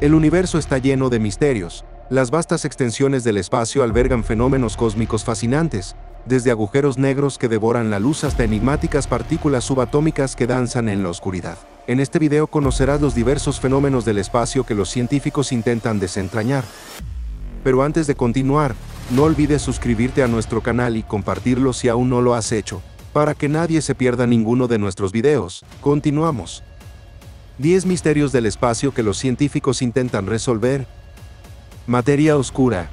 El universo está lleno de misterios. Las vastas extensiones del espacio albergan fenómenos cósmicos fascinantes, desde agujeros negros que devoran la luz hasta enigmáticas partículas subatómicas que danzan en la oscuridad. En este video conocerás los diversos fenómenos del espacio que los científicos intentan desentrañar. Pero antes de continuar, no olvides suscribirte a nuestro canal y compartirlo si aún no lo has hecho, para que nadie se pierda ninguno de nuestros videos. Continuamos. 10 misterios del espacio que los científicos intentan resolver. Materia oscura.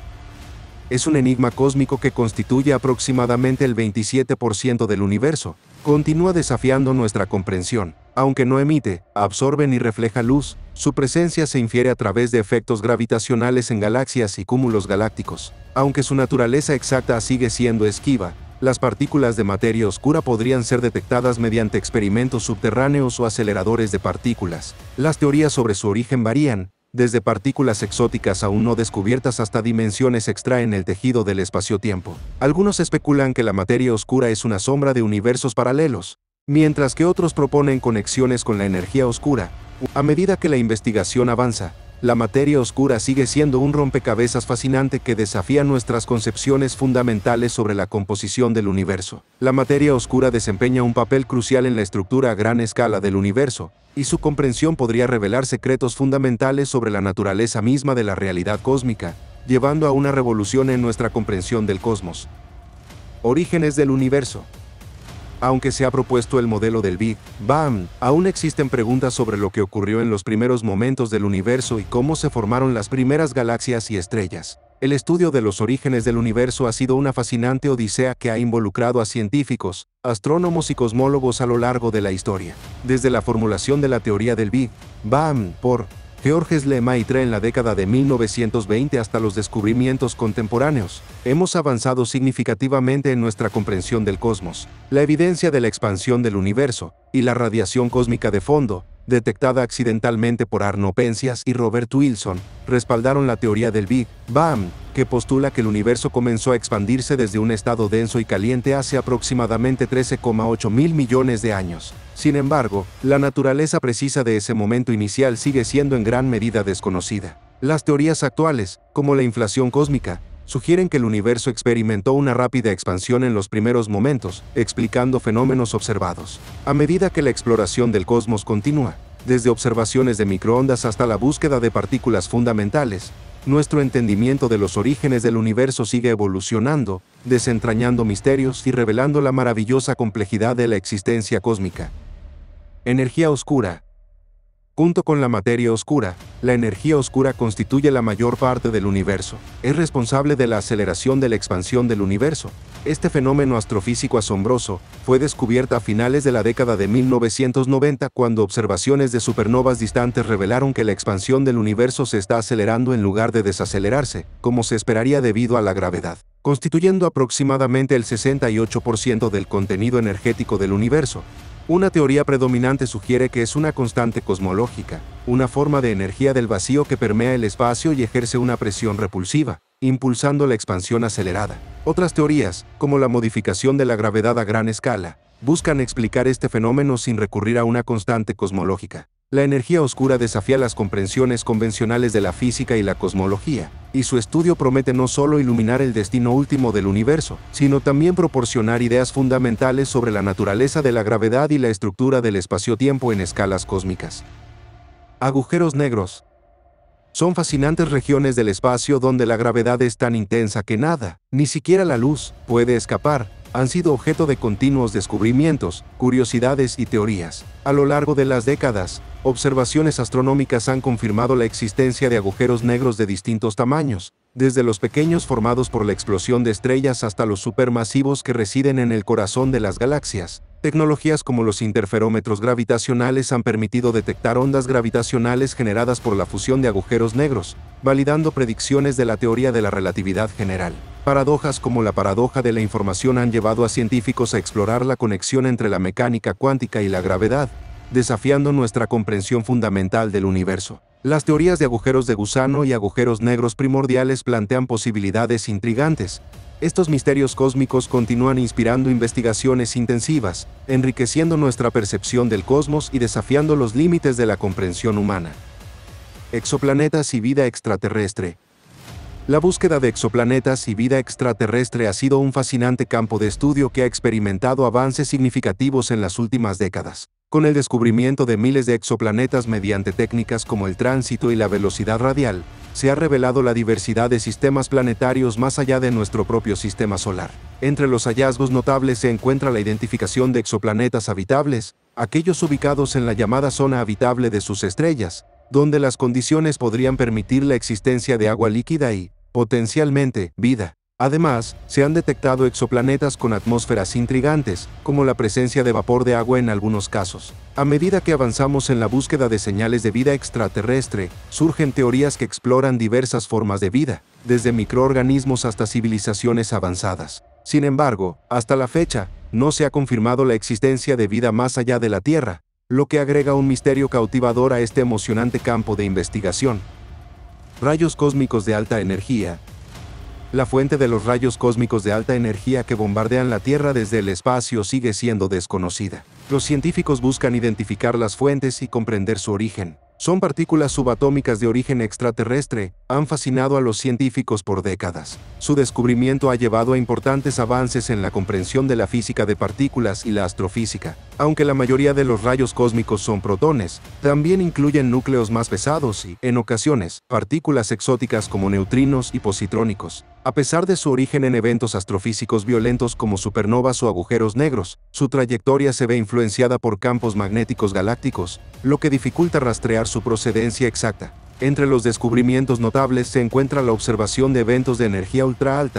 Es un enigma cósmico que constituye aproximadamente el 27% del universo. Continúa desafiando nuestra comprensión. Aunque no emite, absorbe ni refleja luz, su presencia se infiere a través de efectos gravitacionales en galaxias y cúmulos galácticos. Aunque su naturaleza exacta sigue siendo esquiva, las partículas de materia oscura podrían ser detectadas mediante experimentos subterráneos o aceleradores de partículas. Las teorías sobre su origen varían, desde partículas exóticas aún no descubiertas hasta dimensiones extra en el tejido del espacio-tiempo. Algunos especulan que la materia oscura es una sombra de universos paralelos, mientras que otros proponen conexiones con la energía oscura. A medida que la investigación avanza, la materia oscura sigue siendo un rompecabezas fascinante que desafía nuestras concepciones fundamentales sobre la composición del universo. La materia oscura desempeña un papel crucial en la estructura a gran escala del universo, y su comprensión podría revelar secretos fundamentales sobre la naturaleza misma de la realidad cósmica, llevando a una revolución en nuestra comprensión del cosmos. Orígenes del universo. Aunque se ha propuesto el modelo del Big Bang, aún existen preguntas sobre lo que ocurrió en los primeros momentos del universo y cómo se formaron las primeras galaxias y estrellas. El estudio de los orígenes del universo ha sido una fascinante odisea que ha involucrado a científicos, astrónomos y cosmólogos a lo largo de la historia. Desde la formulación de la teoría del Big Bang por Georges Lemaitre en la década de 1920 hasta los descubrimientos contemporáneos, hemos avanzado significativamente en nuestra comprensión del cosmos, la evidencia de la expansión del universo y la radiación cósmica de fondo, detectada accidentalmente por Arno Penzias y Robert Wilson, respaldaron la teoría del Big Bang, que postula que el universo comenzó a expandirse desde un estado denso y caliente hace aproximadamente 13,8 mil millones de años. Sin embargo, la naturaleza precisa de ese momento inicial sigue siendo en gran medida desconocida. Las teorías actuales, como la inflación cósmica, sugieren que el universo experimentó una rápida expansión en los primeros momentos, explicando fenómenos observados. A medida que la exploración del cosmos continúa, desde observaciones de microondas hasta la búsqueda de partículas fundamentales, nuestro entendimiento de los orígenes del universo sigue evolucionando, desentrañando misterios y revelando la maravillosa complejidad de la existencia cósmica. Energía oscura, Junto con la materia oscura, la energía oscura constituye la mayor parte del universo. Es responsable de la aceleración de la expansión del universo. Este fenómeno astrofísico asombroso fue descubierto a finales de la década de 1990 cuando observaciones de supernovas distantes revelaron que la expansión del universo se está acelerando en lugar de desacelerarse, como se esperaría debido a la gravedad constituyendo aproximadamente el 68% del contenido energético del universo, una teoría predominante sugiere que es una constante cosmológica, una forma de energía del vacío que permea el espacio y ejerce una presión repulsiva, impulsando la expansión acelerada. Otras teorías, como la modificación de la gravedad a gran escala, buscan explicar este fenómeno sin recurrir a una constante cosmológica. La energía oscura desafía las comprensiones convencionales de la física y la cosmología, y su estudio promete no solo iluminar el destino último del universo, sino también proporcionar ideas fundamentales sobre la naturaleza de la gravedad y la estructura del espacio-tiempo en escalas cósmicas. Agujeros negros. Son fascinantes regiones del espacio donde la gravedad es tan intensa que nada, ni siquiera la luz, puede escapar, han sido objeto de continuos descubrimientos, curiosidades y teorías. A lo largo de las décadas, observaciones astronómicas han confirmado la existencia de agujeros negros de distintos tamaños, desde los pequeños formados por la explosión de estrellas hasta los supermasivos que residen en el corazón de las galaxias. Tecnologías como los interferómetros gravitacionales han permitido detectar ondas gravitacionales generadas por la fusión de agujeros negros, validando predicciones de la teoría de la relatividad general. Paradojas como la paradoja de la información han llevado a científicos a explorar la conexión entre la mecánica cuántica y la gravedad, desafiando nuestra comprensión fundamental del universo. Las teorías de agujeros de gusano y agujeros negros primordiales plantean posibilidades intrigantes. Estos misterios cósmicos continúan inspirando investigaciones intensivas, enriqueciendo nuestra percepción del cosmos y desafiando los límites de la comprensión humana. Exoplanetas y vida extraterrestre. La búsqueda de exoplanetas y vida extraterrestre ha sido un fascinante campo de estudio que ha experimentado avances significativos en las últimas décadas, con el descubrimiento de miles de exoplanetas mediante técnicas como el tránsito y la velocidad radial, se ha revelado la diversidad de sistemas planetarios más allá de nuestro propio sistema solar. Entre los hallazgos notables se encuentra la identificación de exoplanetas habitables, aquellos ubicados en la llamada zona habitable de sus estrellas, donde las condiciones podrían permitir la existencia de agua líquida y, potencialmente, vida. Además, se han detectado exoplanetas con atmósferas intrigantes, como la presencia de vapor de agua en algunos casos. A medida que avanzamos en la búsqueda de señales de vida extraterrestre, surgen teorías que exploran diversas formas de vida, desde microorganismos hasta civilizaciones avanzadas. Sin embargo, hasta la fecha, no se ha confirmado la existencia de vida más allá de la Tierra, lo que agrega un misterio cautivador a este emocionante campo de investigación. Rayos cósmicos de alta energía. La fuente de los rayos cósmicos de alta energía que bombardean la Tierra desde el espacio sigue siendo desconocida. Los científicos buscan identificar las fuentes y comprender su origen. Son partículas subatómicas de origen extraterrestre, han fascinado a los científicos por décadas. Su descubrimiento ha llevado a importantes avances en la comprensión de la física de partículas y la astrofísica. Aunque la mayoría de los rayos cósmicos son protones, también incluyen núcleos más pesados y, en ocasiones, partículas exóticas como neutrinos y positrónicos. A pesar de su origen en eventos astrofísicos violentos como supernovas o agujeros negros, su trayectoria se ve influenciada por campos magnéticos galácticos, lo que dificulta rastrear su procedencia exacta. Entre los descubrimientos notables se encuentra la observación de eventos de energía ultra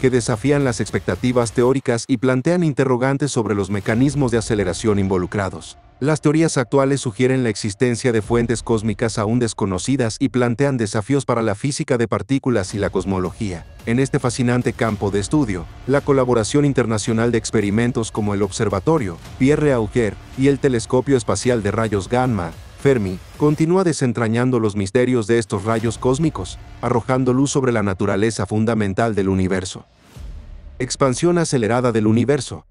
que desafían las expectativas teóricas y plantean interrogantes sobre los mecanismos de aceleración involucrados. Las teorías actuales sugieren la existencia de fuentes cósmicas aún desconocidas y plantean desafíos para la física de partículas y la cosmología. En este fascinante campo de estudio, la colaboración internacional de experimentos como el Observatorio Pierre Auger y el Telescopio Espacial de Rayos Gamma, Fermi, continúa desentrañando los misterios de estos rayos cósmicos, arrojando luz sobre la naturaleza fundamental del universo. Expansión acelerada del universo.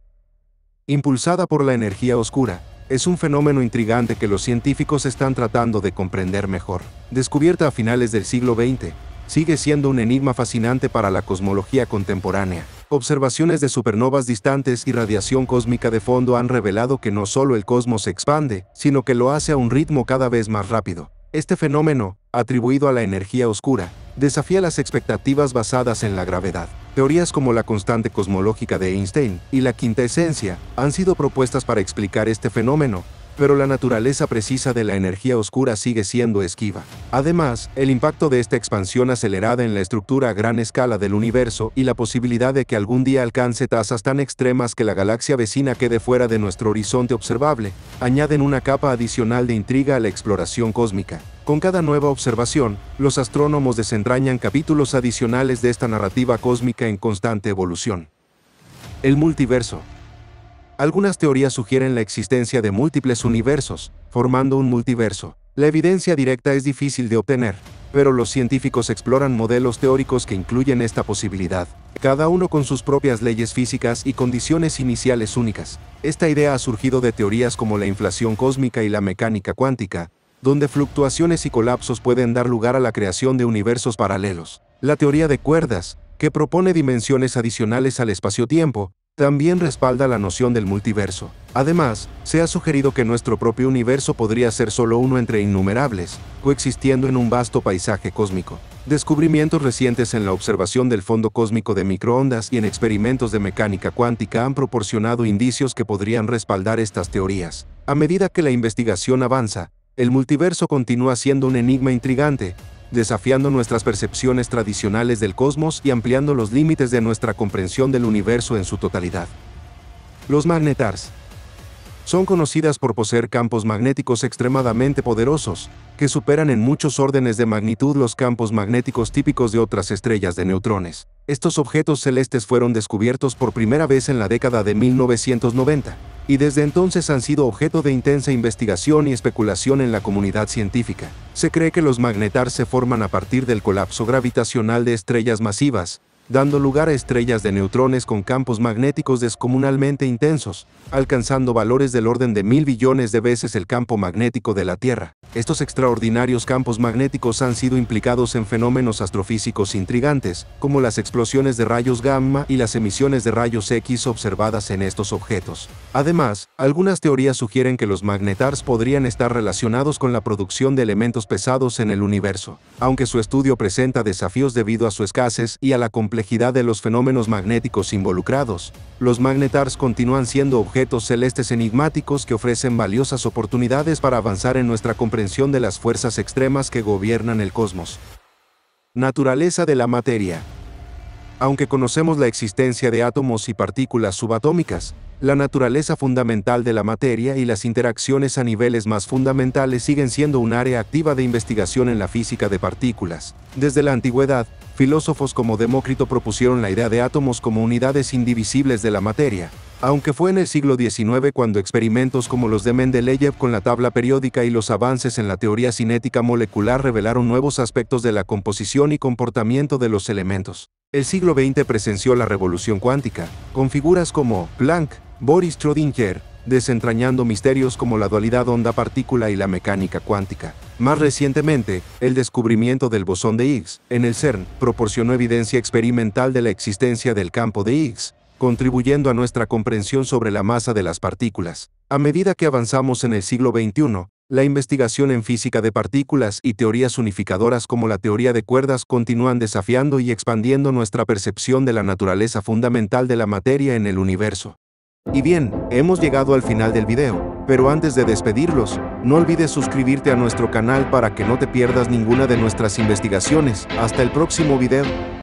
Impulsada por la energía oscura, es un fenómeno intrigante que los científicos están tratando de comprender mejor. Descubierta a finales del siglo XX, sigue siendo un enigma fascinante para la cosmología contemporánea. Observaciones de supernovas distantes y radiación cósmica de fondo han revelado que no solo el cosmos se expande, sino que lo hace a un ritmo cada vez más rápido. Este fenómeno, atribuido a la energía oscura, desafía las expectativas basadas en la gravedad. Teorías como la constante cosmológica de Einstein y la quinta esencia han sido propuestas para explicar este fenómeno, pero la naturaleza precisa de la energía oscura sigue siendo esquiva. Además, el impacto de esta expansión acelerada en la estructura a gran escala del universo y la posibilidad de que algún día alcance tasas tan extremas que la galaxia vecina quede fuera de nuestro horizonte observable, añaden una capa adicional de intriga a la exploración cósmica. Con cada nueva observación, los astrónomos desentrañan capítulos adicionales de esta narrativa cósmica en constante evolución. El multiverso, algunas teorías sugieren la existencia de múltiples universos, formando un multiverso. La evidencia directa es difícil de obtener, pero los científicos exploran modelos teóricos que incluyen esta posibilidad, cada uno con sus propias leyes físicas y condiciones iniciales únicas. Esta idea ha surgido de teorías como la inflación cósmica y la mecánica cuántica, donde fluctuaciones y colapsos pueden dar lugar a la creación de universos paralelos. La teoría de cuerdas, que propone dimensiones adicionales al espacio-tiempo, también respalda la noción del multiverso. Además, se ha sugerido que nuestro propio universo podría ser solo uno entre innumerables, coexistiendo en un vasto paisaje cósmico. Descubrimientos recientes en la observación del fondo cósmico de microondas y en experimentos de mecánica cuántica han proporcionado indicios que podrían respaldar estas teorías. A medida que la investigación avanza, el multiverso continúa siendo un enigma intrigante, desafiando nuestras percepciones tradicionales del cosmos y ampliando los límites de nuestra comprensión del universo en su totalidad. Los magnetars son conocidas por poseer campos magnéticos extremadamente poderosos, que superan en muchos órdenes de magnitud los campos magnéticos típicos de otras estrellas de neutrones. Estos objetos celestes fueron descubiertos por primera vez en la década de 1990, y desde entonces han sido objeto de intensa investigación y especulación en la comunidad científica. Se cree que los magnetars se forman a partir del colapso gravitacional de estrellas masivas, dando lugar a estrellas de neutrones con campos magnéticos descomunalmente intensos, alcanzando valores del orden de mil billones de veces el campo magnético de la Tierra. Estos extraordinarios campos magnéticos han sido implicados en fenómenos astrofísicos intrigantes, como las explosiones de rayos gamma y las emisiones de rayos X observadas en estos objetos. Además, algunas teorías sugieren que los magnetars podrían estar relacionados con la producción de elementos pesados en el universo, aunque su estudio presenta desafíos debido a su escasez y a la complejidad de los fenómenos magnéticos involucrados. Los magnetars continúan siendo objetos celestes enigmáticos que ofrecen valiosas oportunidades para avanzar en nuestra comprensión de las fuerzas extremas que gobiernan el cosmos. Naturaleza de la materia. Aunque conocemos la existencia de átomos y partículas subatómicas, la naturaleza fundamental de la materia y las interacciones a niveles más fundamentales siguen siendo un área activa de investigación en la física de partículas. Desde la antigüedad, filósofos como Demócrito propusieron la idea de átomos como unidades indivisibles de la materia, aunque fue en el siglo XIX cuando experimentos como los de Mendeleev con la tabla periódica y los avances en la teoría cinética molecular revelaron nuevos aspectos de la composición y comportamiento de los elementos. El siglo XX presenció la revolución cuántica, con figuras como Planck, Boris Schrödinger, desentrañando misterios como la dualidad onda-partícula y la mecánica cuántica. Más recientemente, el descubrimiento del bosón de Higgs en el CERN proporcionó evidencia experimental de la existencia del campo de Higgs, contribuyendo a nuestra comprensión sobre la masa de las partículas. A medida que avanzamos en el siglo XXI, la investigación en física de partículas y teorías unificadoras como la teoría de cuerdas continúan desafiando y expandiendo nuestra percepción de la naturaleza fundamental de la materia en el universo. Y bien, hemos llegado al final del video, pero antes de despedirlos, no olvides suscribirte a nuestro canal para que no te pierdas ninguna de nuestras investigaciones. Hasta el próximo video.